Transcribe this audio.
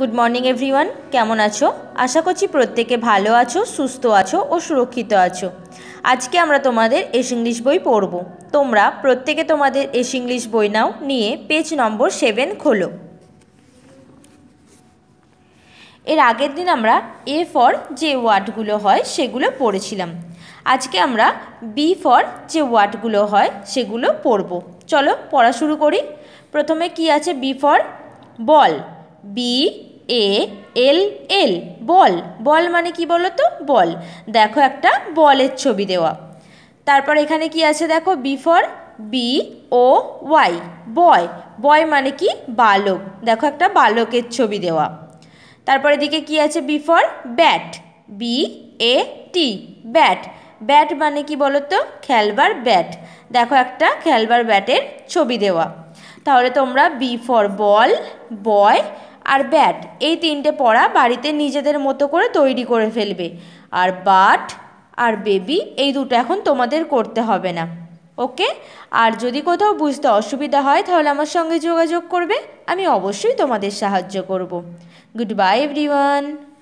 good morning everyone কেমন আছো আশা করছি প্রত্যেকে ভালো আছো সুস্থ আছো ও সুরক্ষিত আছো আজকে আমরা তোমাদের এস ইংলিশ বই পড়ব তোমরা প্রত্যেকে তোমাদের এস ইংলিশ বই নাও নিয়ে পেজ নম্বর সেভেন খোলো এর আগের দিন আমরা এ ফর যে ওয়ার্ডগুলো হয় সেগুলো পড়েছিলাম আজকে আমরা বি ফর যে ওয়ার্ডগুলো হয় সেগুলো পড়ব চলো পড়া শুরু করি প্রথমে কি আছে B for ball B A L L ball ball মানে কি বলো তো বল দেখো একটা বলের ছবি দেওয়া তারপর এখানে কি আছে দেখো B for B O Y boy boy মানে কি বালক দেখো একটা বালকের ছবি দেওয়া তারপর এদিকে কি আছে B for bat B A T bat bat মানে কি তো খেলবার ব্যাট দেখো একটা খেলবার ব্যাটের ছবি দেওয়া তাহলে তোমরা বি ফর বল বয় আর ব্যাট এই তিনটে পড়া বাড়িতে নিজেদের মতো করে তৈরি করে ফেলবে আর বাট আর বেবি এই দুটো এখন তোমাদের করতে হবে না ওকে আর যদি কোথাও বুঝতে অসুবিধা হয় তাহলে আমার সঙ্গে যোগাযোগ করবে আমি অবশ্যই তোমাদের সাহায্য করব গুড বাই এভরিওয়ান